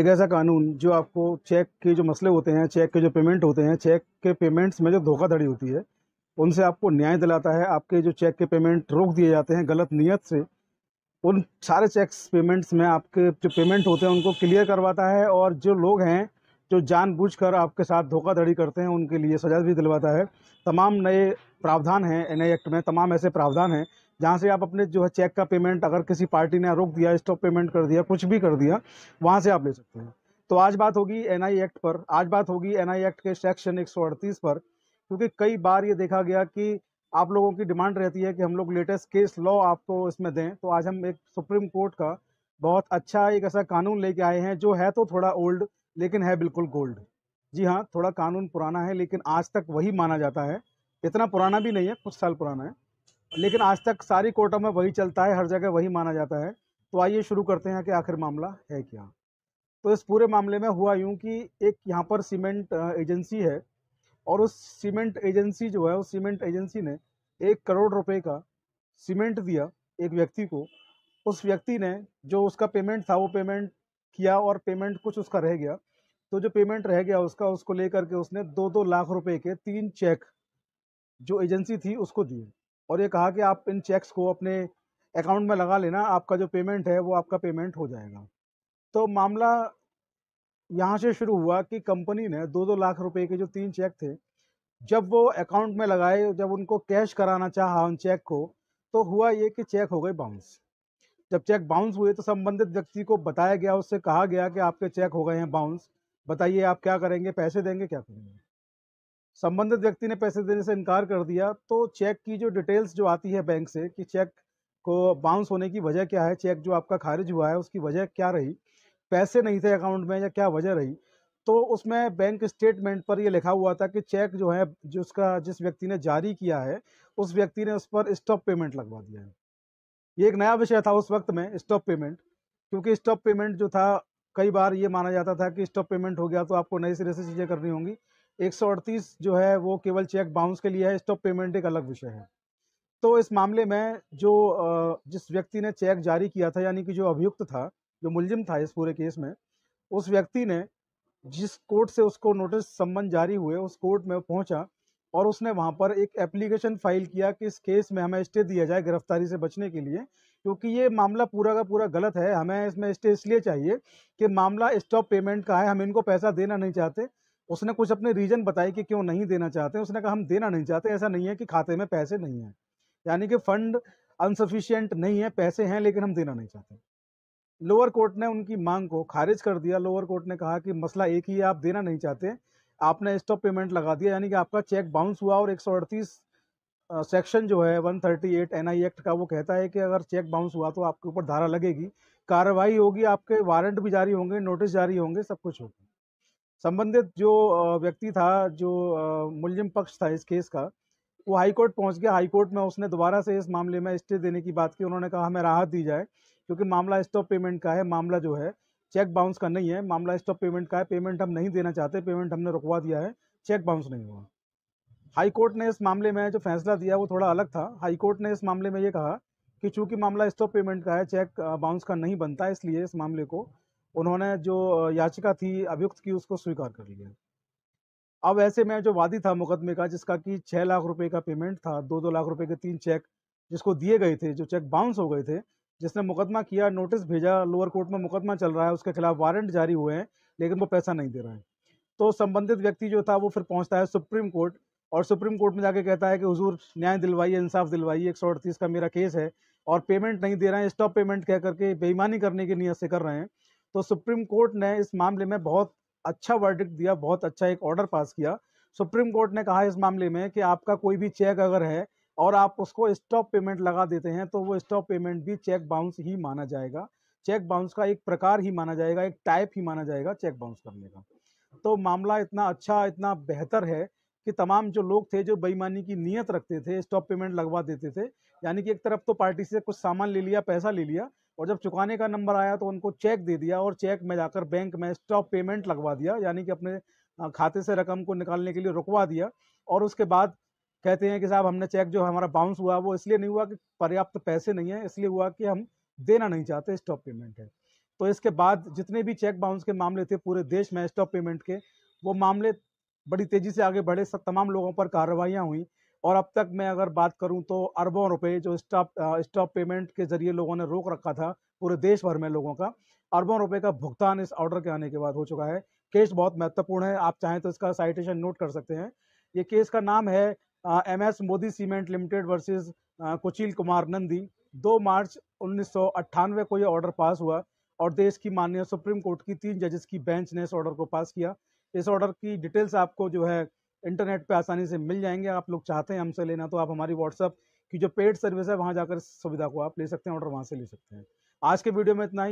एक ऐसा कानून जो आपको चेक के जो मसले होते हैं चेक के जो पेमेंट होते हैं चेक के पेमेंट्स में जो धोखाधड़ी होती है उनसे आपको न्याय दिलाता है आपके जो चेक के पेमेंट रोक दिए जाते हैं गलत नीयत से उन सारे चेक्स पेमेंट्स में आपके जो पेमेंट होते हैं उनको क्लियर करवाता है और जो लोग हैं जो जानबूझकर आपके साथ धोखाधड़ी करते हैं उनके लिए सजा भी दिलवाता है तमाम नए प्रावधान हैं एन एक्ट में तमाम ऐसे प्रावधान हैं जहाँ से आप अपने जो है चेक का पेमेंट अगर किसी पार्टी ने रोक दिया स्टॉप पेमेंट कर दिया कुछ भी कर दिया वहाँ से आप ले सकते हैं तो आज बात होगी एन एक्ट पर आज बात होगी एन एक्ट के सेक्शन एक पर क्योंकि कई बार ये देखा गया कि आप लोगों की डिमांड रहती है कि हम लोग लेटेस्ट केस लॉ आपको इसमें दें तो आज हम एक सुप्रीम कोर्ट का बहुत अच्छा एक ऐसा कानून लेके आए हैं जो है तो थोड़ा ओल्ड लेकिन है बिल्कुल गोल्ड जी हाँ थोड़ा कानून पुराना है लेकिन आज तक वही माना जाता है इतना पुराना भी नहीं है कुछ साल पुराना है लेकिन आज तक सारी कोर्टों में वही चलता है हर जगह वही माना जाता है तो आइए शुरू करते हैं कि आखिर मामला है क्या तो इस पूरे मामले में हुआ यूँ कि एक यहाँ पर सीमेंट एजेंसी है और उस सीमेंट एजेंसी जो है उस सीमेंट एजेंसी ने एक करोड़ रुपए का सीमेंट दिया एक व्यक्ति को उस व्यक्ति ने जो उसका पेमेंट था वो पेमेंट किया और पेमेंट कुछ उसका रह गया तो जो पेमेंट रह गया उसका उसको लेकर के उसने दो दो लाख रुपए के तीन चेक जो एजेंसी थी उसको दिए और ये कहा कि आप इन चेक्स को अपने अकाउंट में लगा लेना आपका जो पेमेंट है वो आपका पेमेंट हो जाएगा तो मामला यहाँ से शुरू हुआ कि कंपनी ने दो दो लाख रुपए के जो तीन चेक थे जब वो अकाउंट में लगाए जब उनको कैश कराना चाहा उन चेक को तो हुआ ये कि चेक हो गए बाउंस जब चेक बाउंस हुए तो संबंधित व्यक्ति को बताया गया उससे कहा गया कि आपके चेक हो गए हैं बाउंस बताइए आप क्या करेंगे पैसे देंगे क्या करेंगे संबंधित व्यक्ति ने पैसे देने से इनकार कर दिया तो चेक की जो डिटेल्स जो आती है बैंक से कि चेक को बाउंस होने की वजह क्या है चेक जो आपका खारिज हुआ है उसकी वजह क्या रही पैसे नहीं थे अकाउंट में या क्या वजह रही तो उसमें बैंक स्टेटमेंट पर यह लिखा हुआ था कि चेक जो है जो उसका जिस व्यक्ति ने जारी किया है उस व्यक्ति ने उस पर स्टॉप पेमेंट लगवा दिया है ये एक नया विषय था उस वक्त में स्टॉप पेमेंट क्योंकि स्टॉप पेमेंट जो था कई बार ये माना जाता था कि स्टॉप पेमेंट हो गया तो आपको नए सिरे से चीज़ें करनी होंगी 138 जो है वो केवल चेक बाउंस के लिए है स्टॉप पेमेंट तो एक अलग विषय है तो इस मामले में जो जिस व्यक्ति ने चेक जारी किया था यानी कि जो अभियुक्त था जो मुलजिम था इस पूरे केस में उस व्यक्ति ने जिस कोर्ट से उसको नोटिस संबंध जारी हुए उस कोर्ट में पहुंचा और उसने वहां पर एक एप्लीकेशन फाइल किया कि इस केस में हमें स्टे दिया जाए गिरफ्तारी से बचने के लिए क्योंकि ये मामला पूरा का पूरा गलत है हमें इसमें स्टे इसलिए चाहिए कि मामला स्टॉप पेमेंट का है हम इनको पैसा देना नहीं चाहते उसने कुछ अपने रीजन बताए कि क्यों नहीं देना चाहते उसने कहा हम देना नहीं चाहते ऐसा नहीं है कि खाते में पैसे नहीं है यानी कि फंड अनसफिशियंट नहीं है पैसे हैं लेकिन हम देना नहीं चाहते लोअर कोर्ट ने उनकी मांग को खारिज कर दिया लोअर कोर्ट ने कहा कि मसला एक ही है आप देना नहीं चाहते आपने स्टॉप पेमेंट लगा दिया यानी कि आपका चेक बाउंस हुआ और एक सेक्शन जो है 138 एट एक्ट का वो कहता है कि अगर चेक बाउंस हुआ तो आपके ऊपर धारा लगेगी कार्रवाई होगी आपके वारंट भी जारी होंगे नोटिस जारी होंगे सब कुछ होगा संबंधित जो व्यक्ति था जो मुलजिम पक्ष था इस केस का वो हाईकोर्ट पहुंच गया हाईकोर्ट में उसने दोबारा से इस मामले में स्टे देने की बात की उन्होंने कहा हमें राहत दी जाए क्योंकि मामला स्टॉप पेमेंट का है मामला जो है चेक बाउंस का नहीं है मामला स्टॉप पेमेंट का है पेमेंट हम नहीं देना चाहते पेमेंट हमने रुकवा दिया है चेक बाउंस नहीं हुआ हाई कोर्ट ने इस मामले में जो फैसला दिया वो थोड़ा अलग था हाई कोर्ट ने इस मामले में ये कहा कि चूंकि मामला स्टॉप पेमेंट का है चेक बाउंस का नहीं बनता इसलिए इस मामले को उन्होंने जो याचिका थी अभियुक्त की उसको स्वीकार कर लिया अब ऐसे में जो वादी था मुकदमे का जिसका कि छः लाख रुपए का पेमेंट था दो दो लाख रुपए के तीन चेक जिसको दिए गए थे जो चेक बाउंस हो गए थे जिसने मुकदमा किया नोटिस भेजा लोअर कोर्ट में मुकदमा चल रहा है उसके खिलाफ वारंट जारी हुए हैं लेकिन वो पैसा नहीं दे रहा है तो संबंधित व्यक्ति जो था वो फिर पहुंचता है सुप्रीम कोर्ट और सुप्रीम कोर्ट में जाके कहता है कि हुजूर न्याय दिलवाइए इंसाफ दिलवाइए एक सौ अड़तीस का मेरा केस है और पेमेंट नहीं दे रहे हैं स्टॉप पेमेंट कह करके बेईमानी करने की नीयत से कर रहे हैं तो सुप्रीम कोर्ट ने इस मामले में बहुत अच्छा वर्डिक दिया बहुत अच्छा एक ऑर्डर पास किया सुप्रीम कोर्ट ने कहा इस मामले में कि आपका कोई भी चेक अगर है और आप उसको स्टॉप पेमेंट लगा देते हैं तो वो स्टॉप पेमेंट भी चेक बाउंस ही माना जाएगा चेक बाउंस का एक प्रकार ही माना जाएगा एक टाइप ही माना जाएगा चेक बाउंस करने का तो मामला इतना अच्छा इतना बेहतर है कि तमाम जो लोग थे जो बेईमानी की नीयत रखते थे स्टॉप पेमेंट लगवा देते थे यानी कि एक तरफ तो पार्टी से कुछ सामान ले लिया पैसा ले लिया और जब चुकाने का नंबर आया तो उनको चेक दे दिया और चेक में जाकर बैंक में स्टॉप पेमेंट लगवा दिया यानी कि अपने खाते से रकम को निकालने के लिए रुकवा दिया और उसके बाद कहते हैं कि साहब हमने चेक जो हमारा बाउंस हुआ वो इसलिए नहीं हुआ कि पर्याप्त पैसे नहीं है इसलिए हुआ कि हम देना नहीं चाहते स्टॉप पेमेंट है तो इसके बाद जितने भी चेक बाउंस के मामले थे पूरे देश में स्टॉप पेमेंट के वो मामले बड़ी तेज़ी से आगे बढ़े सब तमाम लोगों पर कार्रवाइयाँ हुई और अब तक मैं अगर बात करूं तो अरबों रुपए जो स्टॉप स्टॉप पेमेंट के जरिए लोगों ने रोक रखा था पूरे देश भर में लोगों का अरबों रुपए का भुगतान इस ऑर्डर के आने के बाद हो चुका है केस बहुत महत्वपूर्ण है आप चाहें तो इसका साइटेशन नोट कर सकते हैं ये केस का नाम है M S Modi cement limited versus Kuchil Kumar Nandi दो मार्च उन्नीस को ये ऑर्डर पास हुआ और देश की माननीय सुप्रीम कोर्ट की तीन जजेस की बेंच ने इस ऑर्डर को पास किया इस ऑर्डर की डिटेल्स आपको जो है इंटरनेट पे आसानी से मिल जाएंगे आप लोग चाहते हैं हमसे लेना तो आप हमारी व्हाट्सअप की जो पेड सर्विस है वहाँ जाकर सुविधा को आप ले सकते हैं ऑर्डर वहाँ से ले सकते हैं आज के वीडियो में इतना ही